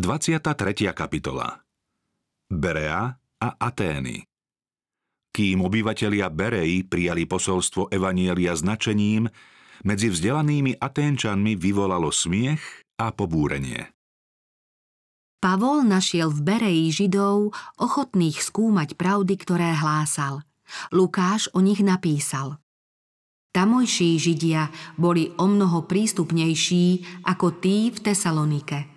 23. kapitola Berea a Atény Kým obyvatelia Berei prijali posolstvo Evanielia značením, medzi vzdelanými Aténčanmi vyvolalo smiech a pobúrenie. Pavol našiel v Bereji Židov ochotných skúmať pravdy, ktoré hlásal. Lukáš o nich napísal. Tamojší Židia boli o mnoho prístupnejší ako tí v Tesalonike –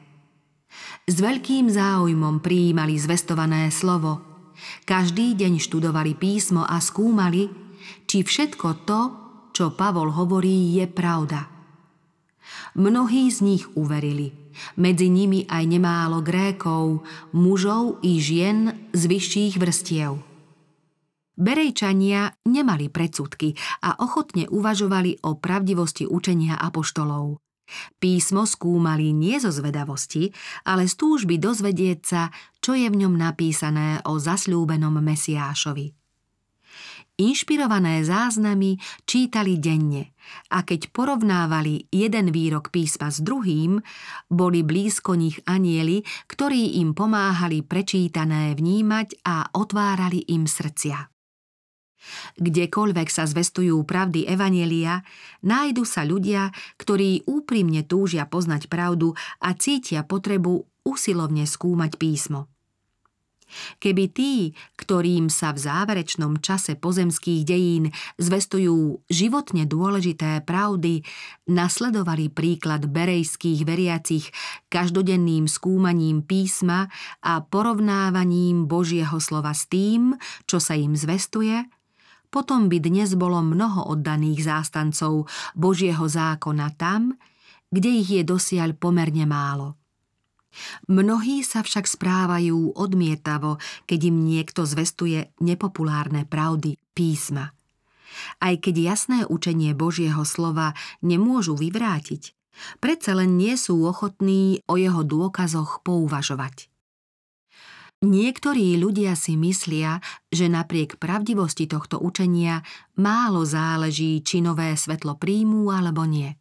s veľkým záujmom prijímali zvestované slovo. Každý deň študovali písmo a skúmali, či všetko to, čo Pavol hovorí, je pravda. Mnohí z nich uverili, medzi nimi aj nemálo Grékov, mužov i žien z vyšších vrstiev. Berejčania nemali predsudky a ochotne uvažovali o pravdivosti učenia apoštolov. Písmo skúmali nie zo zvedavosti, ale z túžby dozvedieť sa, čo je v ňom napísané o zasľúbenom Mesiášovi. Inšpirované záznamy čítali denne a keď porovnávali jeden výrok písma s druhým, boli blízko nich anieli, ktorí im pomáhali prečítané vnímať a otvárali im srdcia. Kdekoľvek sa zvestujú pravdy Evanielia, nájdu sa ľudia, ktorí úprimne túžia poznať pravdu a cítia potrebu usilovne skúmať písmo. Keby tí, ktorým sa v záverečnom čase pozemských dejín zvestujú životne dôležité pravdy, nasledovali príklad berejských veriacich každodenným skúmaním písma a porovnávaním Božieho slova s tým, čo sa im zvestuje – potom by dnes bolo mnoho oddaných zástancov Božieho zákona tam, kde ich je dosiaľ pomerne málo. Mnohí sa však správajú odmietavo, keď im niekto zvestuje nepopulárne pravdy písma. Aj keď jasné učenie Božieho slova nemôžu vyvrátiť, predsa len nie sú ochotní o jeho dôkazoch pouvažovať. Niektorí ľudia si myslia, že napriek pravdivosti tohto učenia málo záleží, či nové svetlo príjmú alebo nie.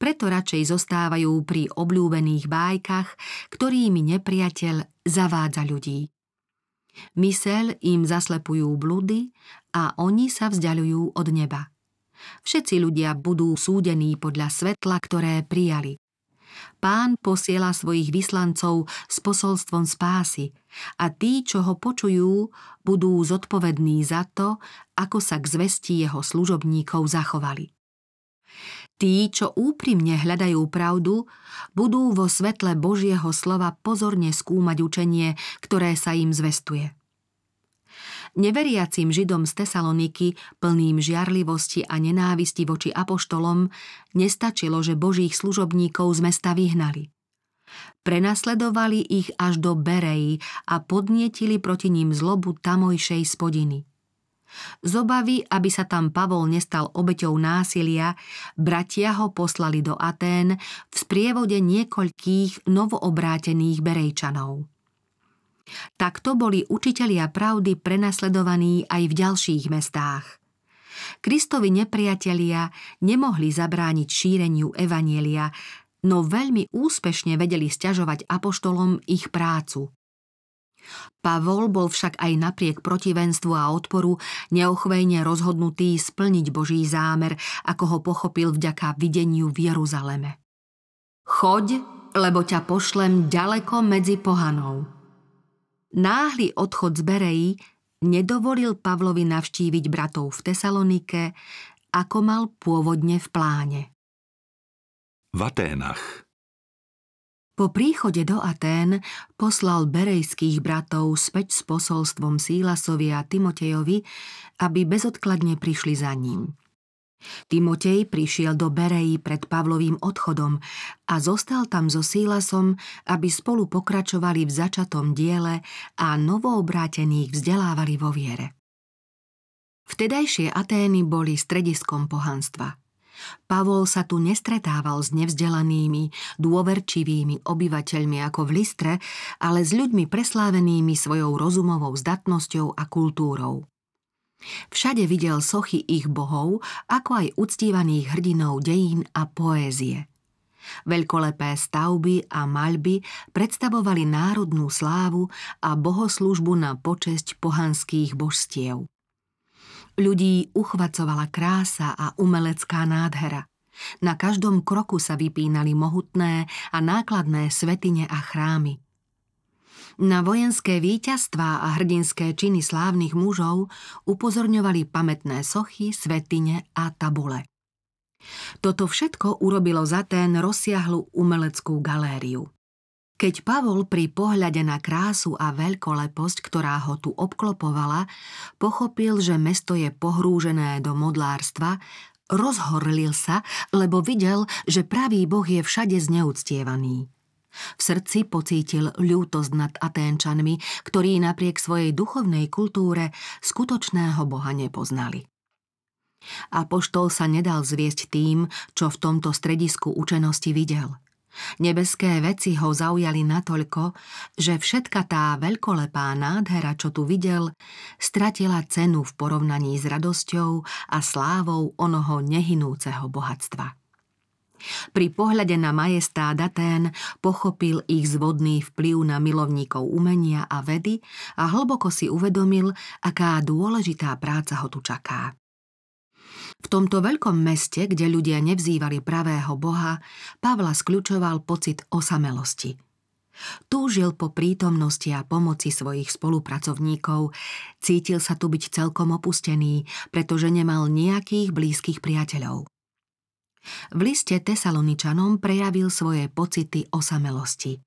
Preto radšej zostávajú pri obľúbených bájkach, ktorými nepriateľ zavádza ľudí. Mysel im zaslepujú blúdy a oni sa vzdialujú od neba. Všetci ľudia budú súdení podľa svetla, ktoré prijali. Pán posiela svojich vyslancov s posolstvom spásy a tí, čo ho počujú, budú zodpovední za to, ako sa k zvesti jeho služobníkov zachovali. Tí, čo úprimne hľadajú pravdu, budú vo svetle Božieho slova pozorne skúmať učenie, ktoré sa im zvestuje neveriacim Židom z Tesaloniky, plným žiarlivosti a nenávisti voči apoštolom, nestačilo, že božích služobníkov z mesta vyhnali. Prenasledovali ich až do Bereji a podnietili proti ním zlobu tamojšej spodiny. Z obavy, aby sa tam Pavol nestal obeťou násilia, bratia ho poslali do Atén v sprievode niekoľkých novoobrátených Berejčanov. Takto boli učitelia pravdy prenasledovaní aj v ďalších mestách. Kristovi nepriatelia nemohli zabrániť šíreniu evanielia, no veľmi úspešne vedeli stiažovať apoštolom ich prácu. Pavol bol však aj napriek protivenstvu a odporu neochvejne rozhodnutý splniť Boží zámer, ako ho pochopil vďaka videniu v Jeruzaleme. Choď, lebo ťa pošlem ďaleko medzi pohanou. Náhly odchod z Bereji nedovolil Pavlovi navštíviť bratov v Tesalonike, ako mal pôvodne v pláne. V Aténach po príchode do Atén poslal berejských bratov späť s posolstvom Sílasovi a Timotejovi, aby bezodkladne prišli za ním. Timotej prišiel do Bereji pred Pavlovým odchodom a zostal tam so Sílasom, aby spolu pokračovali v začatom diele a novoobrátených vzdelávali vo viere. Vtedajšie Atény boli strediskom pohanstva. Pavol sa tu nestretával s nevzdelanými, dôverčivými obyvateľmi ako v Listre, ale s ľuďmi preslávenými svojou rozumovou zdatnosťou a kultúrou. Všade videl sochy ich bohov, ako aj uctívaných hrdinov dejín a poézie. Veľkolepé stavby a maľby predstavovali národnú slávu a bohoslužbu na počesť pohanských božstiev. Ľudí uchvacovala krása a umelecká nádhera. Na každom kroku sa vypínali mohutné a nákladné svetine a chrámy – na vojenské víťazstvá a hrdinské činy slávnych mužov upozorňovali pamätné sochy, svetine a tabule. Toto všetko urobilo za ten rozsiahlu umeleckú galériu. Keď Pavol pri pohľade na krásu a veľkoleposť, ktorá ho tu obklopovala, pochopil, že mesto je pohrúžené do modlárstva, rozhorlil sa, lebo videl, že pravý boh je všade zneúctievaný. V srdci pocítil ľútosť nad Aténčanmi, ktorí napriek svojej duchovnej kultúre skutočného boha nepoznali. Apoštol sa nedal zviesť tým, čo v tomto stredisku učenosti videl. Nebeské veci ho zaujali natoľko, že všetka tá veľkolepá nádhera, čo tu videl, stratila cenu v porovnaní s radosťou a slávou onoho nehynúceho bohatstva. Pri pohľade na majestá Datén pochopil ich zvodný vplyv na milovníkov umenia a vedy a hlboko si uvedomil, aká dôležitá práca ho tu čaká. V tomto veľkom meste, kde ľudia nevzývali pravého boha, Pavla skľučoval pocit osamelosti. Túžil po prítomnosti a pomoci svojich spolupracovníkov, cítil sa tu byť celkom opustený, pretože nemal nejakých blízkych priateľov. V liste Tesaloničanom prejavil svoje pocity osamelosti.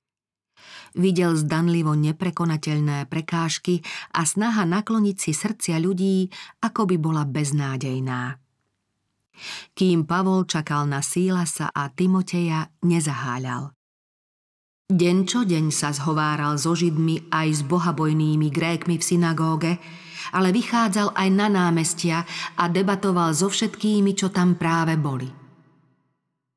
Videl zdanlivo neprekonateľné prekážky a snaha nakloniť si srdcia ľudí, ako by bola beznádejná. Kým Pavol čakal na Sílasa a Timoteja, nezaháľal. Den čo deň sa zhováral so Židmi aj s bohabojnými Grékmi v synagóge, ale vychádzal aj na námestia a debatoval so všetkými, čo tam práve boli –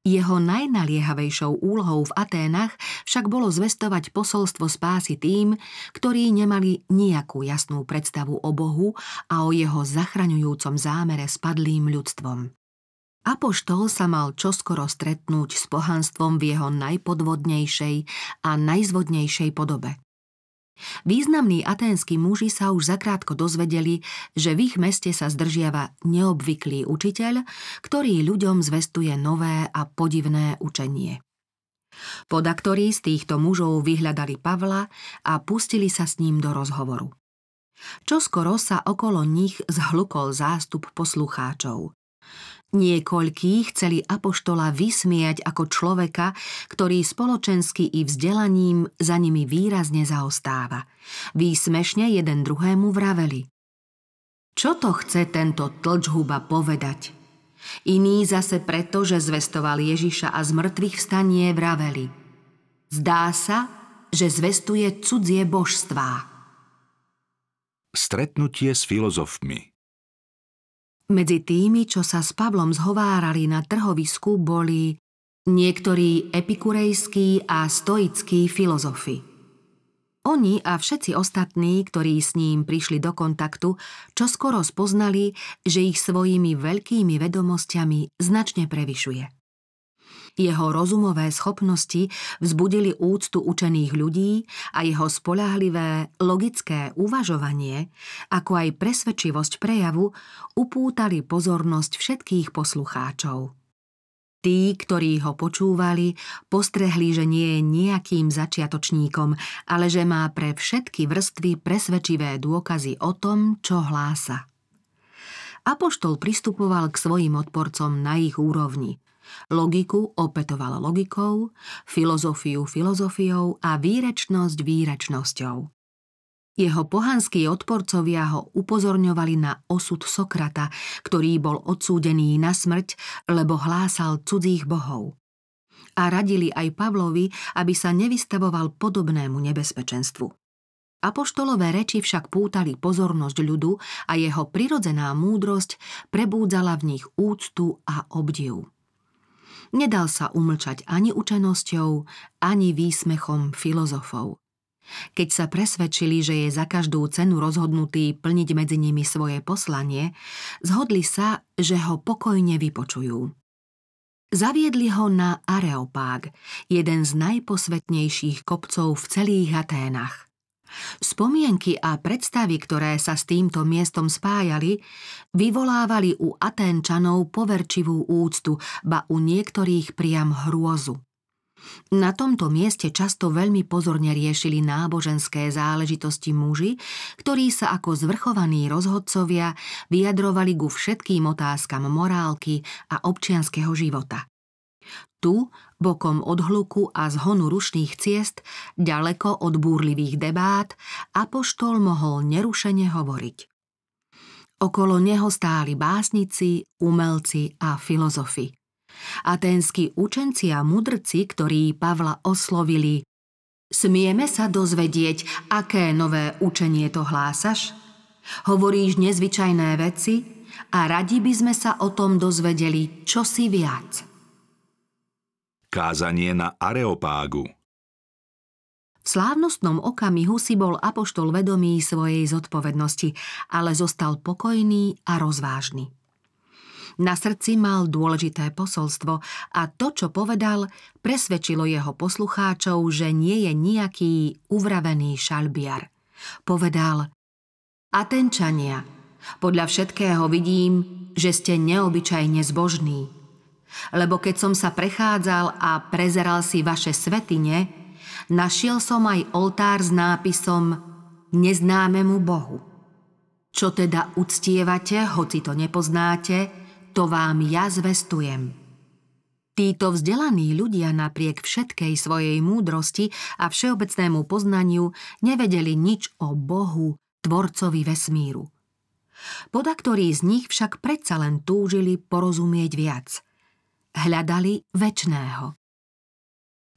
jeho najnaliehavejšou úlohou v Aténach však bolo zvestovať posolstvo spásy tým, ktorí nemali nejakú jasnú predstavu o Bohu a o jeho zachraňujúcom zámere spadlým ľudstvom. Apoštol sa mal čoskoro stretnúť s pohanstvom v jeho najpodvodnejšej a najzvodnejšej podobe. Významní aténski muži sa už zakrátko dozvedeli, že v ich meste sa zdržiava neobvyklý učiteľ, ktorý ľuďom zvestuje nové a podivné učenie. Podaktorí z týchto mužov vyhľadali Pavla a pustili sa s ním do rozhovoru. Čoskoro sa okolo nich zhlukol zástup poslucháčov. Niekoľkí chceli apoštola vysmiať ako človeka, ktorý spoločensky i vzdelaním za nimi výrazne zaostáva. Výsmešne jeden druhému vraveli. Čo to chce tento tlčhuba povedať? Iní zase preto, že zvestoval Ježiša a z mŕtvych vstanie vraveli. Zdá sa, že zvestuje cudzie božstvá. Stretnutie s filozofmi medzi tými, čo sa s Pavlom zhovárali na trhovisku, boli niektorí epikurejskí a stoickí filozofi. Oni a všetci ostatní, ktorí s ním prišli do kontaktu, čo skoro spoznali, že ich svojimi veľkými vedomosťami značne prevyšuje. Jeho rozumové schopnosti vzbudili úctu učených ľudí a jeho spolahlivé, logické uvažovanie, ako aj presvedčivosť prejavu, upútali pozornosť všetkých poslucháčov. Tí, ktorí ho počúvali, postrehli, že nie je nejakým začiatočníkom, ale že má pre všetky vrstvy presvedčivé dôkazy o tom, čo hlása. Apoštol pristupoval k svojim odporcom na ich úrovni. Logiku opetoval logikou, filozofiu filozofiou a výrečnosť výrečnosťou. Jeho pohanskí odporcovia ho upozorňovali na osud Sokrata, ktorý bol odsúdený na smrť, lebo hlásal cudzích bohov. A radili aj Pavlovi, aby sa nevystavoval podobnému nebezpečenstvu. Apoštolové reči však pútali pozornosť ľudu a jeho prirodzená múdrosť prebúdzala v nich úctu a obdiv. Nedal sa umlčať ani učenosťou, ani výsmechom filozofov. Keď sa presvedčili, že je za každú cenu rozhodnutý plniť medzi nimi svoje poslanie, zhodli sa, že ho pokojne vypočujú. Zaviedli ho na Areopág, jeden z najposvetnejších kopcov v celých Aténach. Spomienky a predstavy, ktoré sa s týmto miestom spájali, vyvolávali u Aténčanov poverčivú úctu, ba u niektorých priam hrôzu. Na tomto mieste často veľmi pozorne riešili náboženské záležitosti muži, ktorí sa ako zvrchovaní rozhodcovia vyjadrovali ku všetkým otázkam morálky a občianského života. Tu bokom od hluku a zhonu rušných ciest, ďaleko od búrlivých debát, apoštol mohol nerušene hovoriť. Okolo neho stáli básnici, umelci a filozofi. Aténsky učenci a mudrci, ktorí Pavla oslovili Smieme sa dozvedieť, aké nové učenie to hlásaš? Hovoríš nezvyčajné veci a radi by sme sa o tom dozvedeli čosi viac. Kázanie na Areopágu V slávnostnom okamihu si bol apoštol vedomý svojej zodpovednosti, ale zostal pokojný a rozvážny. Na srdci mal dôležité posolstvo a to, čo povedal, presvedčilo jeho poslucháčov, že nie je nejaký uvravený šalbiar. Povedal Atenčania, podľa všetkého vidím, že ste neobyčajne zbožní – lebo keď som sa prechádzal a prezeral si vaše svetine, našiel som aj oltár s nápisom Neznámemu Bohu. Čo teda uctievate, hoci to nepoznáte, to vám ja zvestujem. Títo vzdelaní ľudia napriek všetkej svojej múdrosti a všeobecnému poznaniu nevedeli nič o Bohu, tvorcovi vesmíru. Podaktorí z nich však predsa len túžili porozumieť viac – hľadali väčného.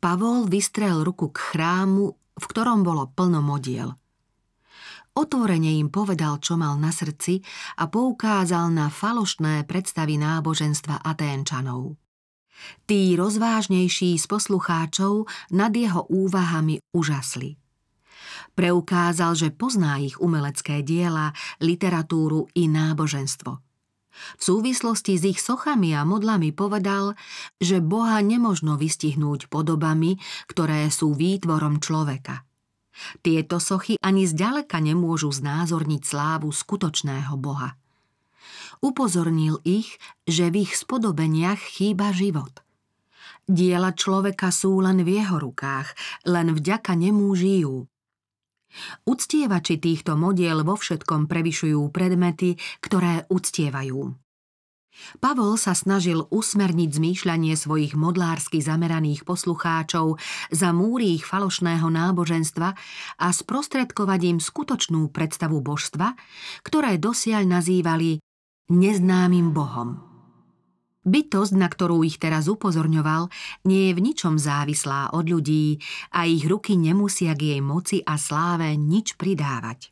Pavol vystrel ruku k chrámu, v ktorom bolo plno modiel. Otvorene im povedal, čo mal na srdci a poukázal na falošné predstavy náboženstva Aténčanov. Tí rozvážnejší z poslucháčov nad jeho úvahami užasli. Preukázal, že pozná ich umelecké diela, literatúru i náboženstvo – v súvislosti s ich sochami a modlami povedal, že Boha nemožno vystihnúť podobami, ktoré sú výtvorom človeka. Tieto sochy ani zďaleka nemôžu znázorniť slávu skutočného Boha. Upozornil ich, že v ich spodobeniach chýba život – Diela človeka sú len v jeho rukách, len vďaka nemu žijú. Uctievači týchto modiel vo všetkom prevyšujú predmety, ktoré uctievajú. Pavol sa snažil usmerniť zmýšľanie svojich modlársky zameraných poslucháčov za múry ich falošného náboženstva a sprostredkovať im skutočnú predstavu božstva, ktoré dosiaľ nazývali neznámym bohom. Bytosť, na ktorú ich teraz upozorňoval, nie je v ničom závislá od ľudí a ich ruky nemusia k jej moci a sláve nič pridávať.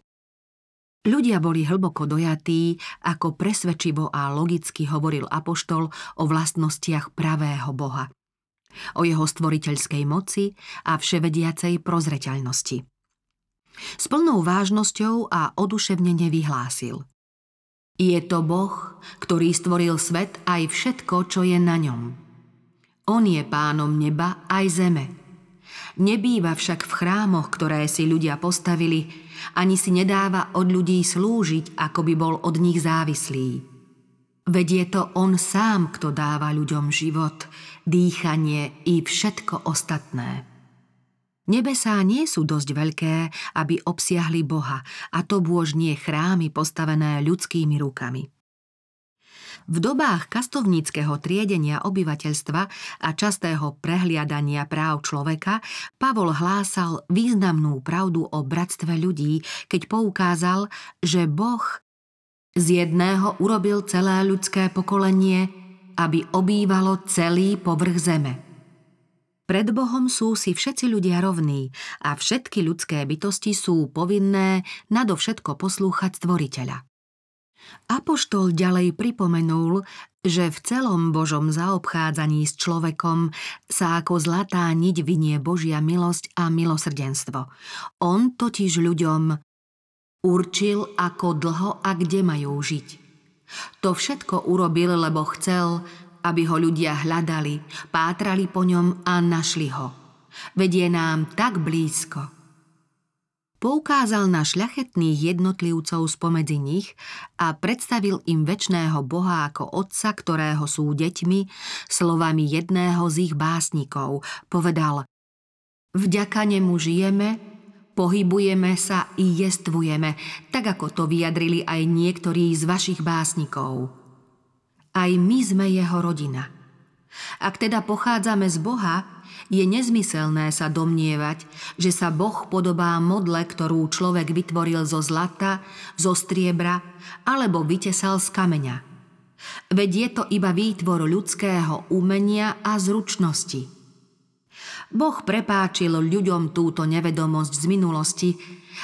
Ľudia boli hlboko dojatí, ako presvedčivo a logicky hovoril Apoštol o vlastnostiach pravého Boha, o jeho stvoriteľskej moci a vševediacej prozreteľnosti. S plnou vážnosťou a oduševnene vyhlásil – je to Boh, ktorý stvoril svet aj všetko, čo je na ňom. On je pánom neba aj zeme. Nebýva však v chrámoch, ktoré si ľudia postavili, ani si nedáva od ľudí slúžiť, ako by bol od nich závislý. Veď je to on sám, kto dáva ľuďom život, dýchanie i všetko ostatné. Nebesá nie sú dosť veľké, aby obsiahli Boha, a to bôž nie chrámy postavené ľudskými rukami. V dobách kastovníckého triedenia obyvateľstva a častého prehliadania práv človeka Pavol hlásal významnú pravdu o bratstve ľudí, keď poukázal, že Boh z jedného urobil celé ľudské pokolenie, aby obývalo celý povrch zeme. Pred Bohom sú si všetci ľudia rovní a všetky ľudské bytosti sú povinné nadovšetko poslúchať Stvoriteľa. Apoštol ďalej pripomenul, že v celom Božom zaobchádzaní s človekom sa ako zlatá niť vynie Božia milosť a milosrdenstvo. On totiž ľuďom určil, ako dlho a kde majú žiť. To všetko urobil, lebo chcel, aby ho ľudia hľadali, pátrali po ňom a našli ho. Vedie nám tak blízko. Poukázal na šľachetných jednotlivcov spomedzi nich a predstavil im väčšného Boha ako Otca, ktorého sú deťmi, slovami jedného z ich básnikov. Povedal, vďaka nemu žijeme, pohybujeme sa i jestvujeme, tak ako to vyjadrili aj niektorí z vašich básnikov. Aj my sme jeho rodina. Ak teda pochádzame z Boha, je nezmyselné sa domnievať, že sa Boh podobá modle, ktorú človek vytvoril zo zlata, zo striebra alebo vytesal z kameňa. Veď je to iba výtvor ľudského umenia a zručnosti. Boh prepáčil ľuďom túto nevedomosť z minulosti,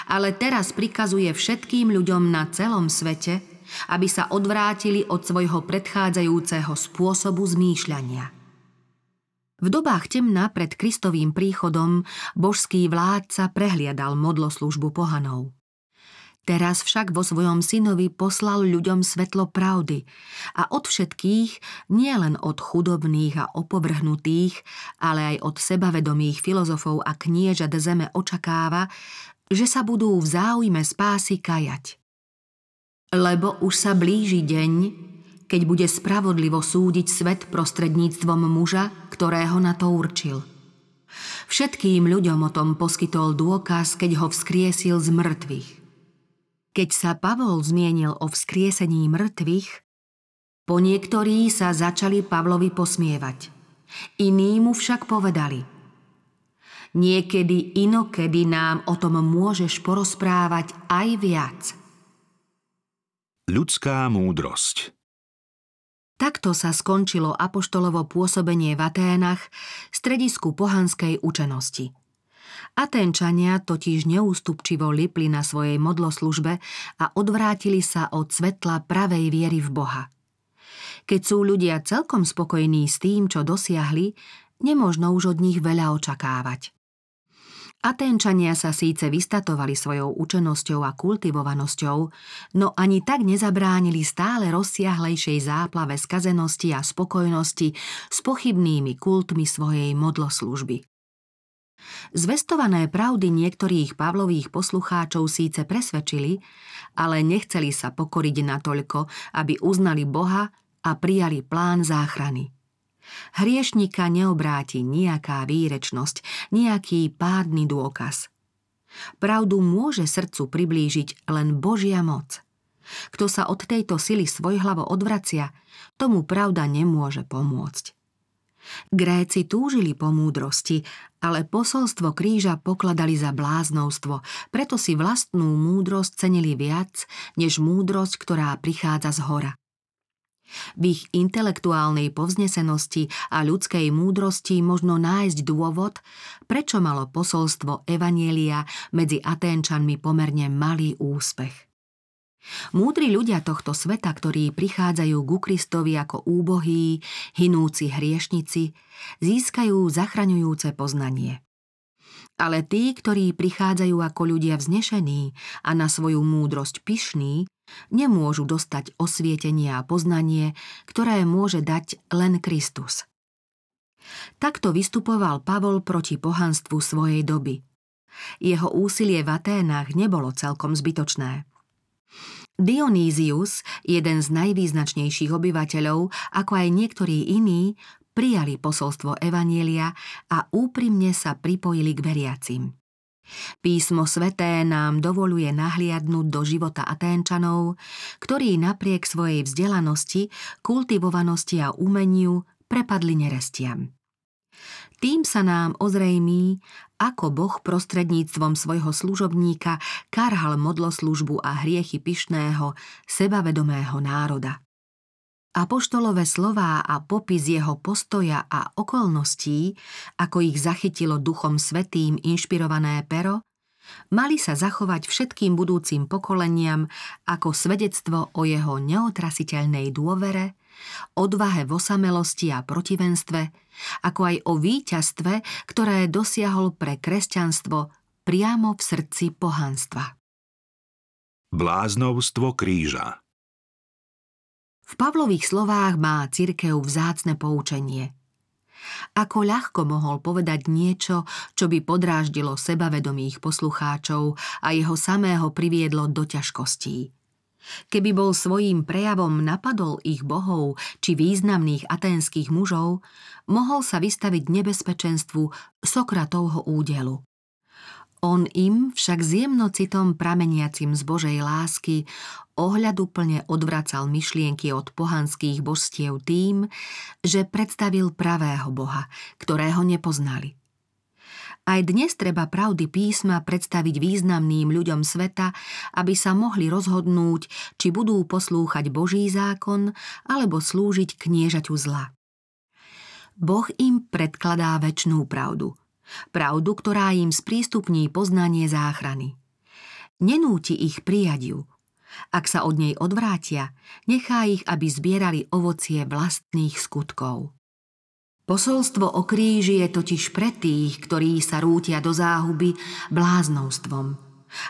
ale teraz prikazuje všetkým ľuďom na celom svete – aby sa odvrátili od svojho predchádzajúceho spôsobu zmýšľania. V dobách temna pred Kristovým príchodom božský vládca prehliadal modloslužbu pohanov. Teraz však vo svojom synovi poslal ľuďom svetlo pravdy a od všetkých, nielen od chudobných a opovrhnutých, ale aj od sebavedomých filozofov a kniežat zeme očakáva, že sa budú v záujme spásy kajať lebo už sa blíži deň, keď bude spravodlivo súdiť svet prostredníctvom muža, ktorého na to určil. Všetkým ľuďom o tom poskytol dôkaz, keď ho vzkriesil z mŕtvych. Keď sa Pavol zmienil o vzkriesení mŕtvych, po niektorí sa začali Pavlovi posmievať. Iní mu však povedali – Niekedy inokedy nám o tom môžeš porozprávať aj viac – Ľudská múdrosť Takto sa skončilo apoštolovo pôsobenie v Aténach, stredisku pohanskej učenosti. Aténčania totiž neústupčivo lipli na svojej modloslužbe a odvrátili sa od svetla pravej viery v Boha. Keď sú ľudia celkom spokojní s tým, čo dosiahli, nemožno už od nich veľa očakávať. Aténčania sa síce vystatovali svojou učenosťou a kultivovanosťou, no ani tak nezabránili stále rozsiahlejšej záplave skazenosti a spokojnosti s pochybnými kultmi svojej modloslužby. Zvestované pravdy niektorých Pavlových poslucháčov síce presvedčili, ale nechceli sa pokoriť natoľko, aby uznali Boha a prijali plán záchrany – Hriešnika neobráti nejaká výrečnosť, nejaký pádny dôkaz. Pravdu môže srdcu priblížiť len Božia moc. Kto sa od tejto sily svojhlavo odvracia, tomu pravda nemôže pomôcť. Gréci túžili po múdrosti, ale posolstvo kríža pokladali za bláznovstvo, preto si vlastnú múdrosť cenili viac, než múdrosť, ktorá prichádza z hora. V ich intelektuálnej povznesenosti a ľudskej múdrosti možno nájsť dôvod, prečo malo posolstvo Evanielia medzi Aténčanmi pomerne malý úspech. Múdri ľudia tohto sveta, ktorí prichádzajú ku Kristovi ako úbohí, hinúci hriešnici, získajú zachraňujúce poznanie. Ale tí, ktorí prichádzajú ako ľudia vznešení a na svoju múdrosť pyšní, nemôžu dostať osvietenie a poznanie, ktoré môže dať len Kristus. Takto vystupoval Pavol proti pohanstvu svojej doby. Jeho úsilie v Aténach nebolo celkom zbytočné. Dionýzius, jeden z najvýznačnejších obyvateľov, ako aj niektorí iní, prijali posolstvo Evanielia a úprimne sa pripojili k veriacim. Písmo sveté nám dovoluje nahliadnúť do života Aténčanov, ktorí napriek svojej vzdelanosti, kultivovanosti a umeniu prepadli nerestiam. Tým sa nám ozrejmí, ako Boh prostredníctvom svojho služobníka karhal modloslužbu a hriechy pyšného, sebavedomého národa. Apoštolové slová a popis jeho postoja a okolností, ako ich zachytilo Duchom Svetým inšpirované pero, mali sa zachovať všetkým budúcim pokoleniam ako svedectvo o jeho neotrasiteľnej dôvere, odvahe v osamelosti a protivenstve, ako aj o víťazstve, ktoré dosiahol pre kresťanstvo priamo v srdci pohanstva. Bláznovstvo kríža v Pavlových slovách má cirkev vzácne poučenie – ako ľahko mohol povedať niečo, čo by podráždilo sebavedomých poslucháčov a jeho samého priviedlo do ťažkostí. Keby bol svojím prejavom napadol ich bohov či významných aténskych mužov, mohol sa vystaviť nebezpečenstvu Sokratovho údelu. On im však s jemnocitom prameniacim z Božej lásky ohľaduplne odvracal myšlienky od pohanských božstiev tým, že predstavil pravého Boha, ktorého nepoznali. Aj dnes treba pravdy písma predstaviť významným ľuďom sveta, aby sa mohli rozhodnúť, či budú poslúchať Boží zákon alebo slúžiť kniežaťu zla. Boh im predkladá väčšnú pravdu – Pravdu, ktorá im sprístupní poznanie záchrany. Nenúti ich prijať ju. Ak sa od nej odvrátia, nechá ich, aby zbierali ovocie vlastných skutkov. Posolstvo o kríži je totiž pre tých, ktorí sa rútia do záhuby bláznostvom,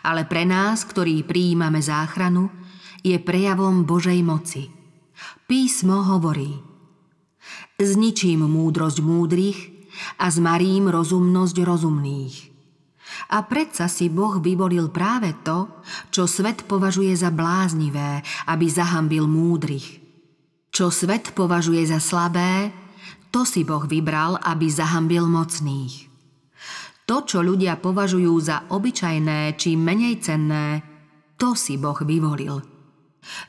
ale pre nás, ktorí prijímame záchranu, je prejavom Božej moci. Písmo hovorí: Zničím múdrosť múdrych a zmarím rozumnosť rozumných. A predsa si Boh vyvolil práve to, čo svet považuje za bláznivé, aby zahambil múdrych. Čo svet považuje za slabé, to si Boh vybral, aby zahambil mocných. To, čo ľudia považujú za obyčajné či menej cenné, to si Boh vyvolil.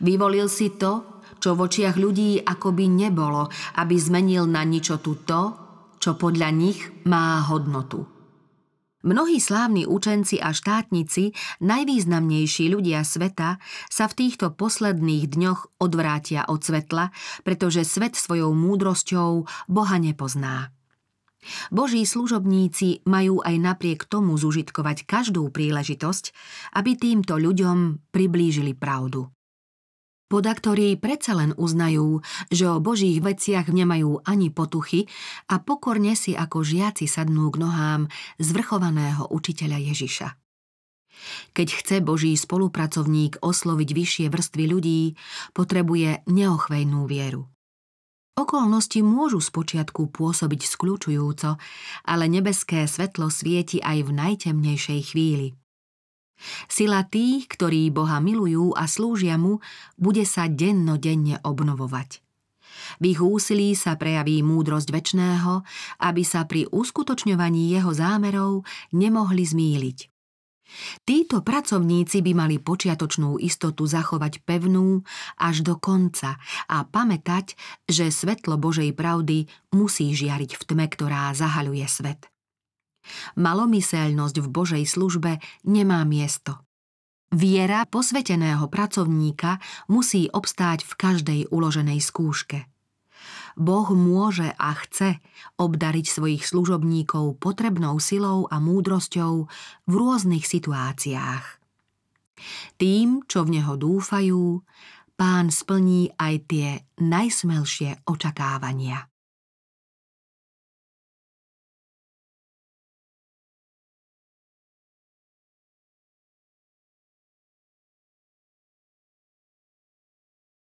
Vyvolil si to, čo v očiach ľudí akoby nebolo, aby zmenil na ničotu to, čo podľa nich má hodnotu. Mnohí slávni učenci a štátnici, najvýznamnejší ľudia sveta, sa v týchto posledných dňoch odvrátia od svetla, pretože svet svojou múdrosťou Boha nepozná. Boží služobníci majú aj napriek tomu zužitkovať každú príležitosť, aby týmto ľuďom priblížili pravdu podaktorí predsa len uznajú, že o božích veciach nemajú ani potuchy a pokorne si ako žiaci sadnú k nohám zvrchovaného učiteľa Ježiša. Keď chce Boží spolupracovník osloviť vyššie vrstvy ľudí, potrebuje neochvejnú vieru. Okolnosti môžu spočiatku pôsobiť skľúčujúco, ale nebeské svetlo svieti aj v najtemnejšej chvíli. Sila tých, ktorí Boha milujú a slúžia mu, bude sa dennodenne obnovovať. V ich úsilí sa prejaví múdrosť väčšného, aby sa pri uskutočňovaní jeho zámerov nemohli zmýliť. Títo pracovníci by mali počiatočnú istotu zachovať pevnú až do konca a pamätať, že svetlo Božej pravdy musí žiariť v tme, ktorá zahaluje svet. Malomyselnosť v Božej službe nemá miesto. Viera posveteného pracovníka musí obstáť v každej uloženej skúške. Boh môže a chce obdariť svojich služobníkov potrebnou silou a múdrosťou v rôznych situáciách. Tým, čo v neho dúfajú, pán splní aj tie najsmelšie očakávania.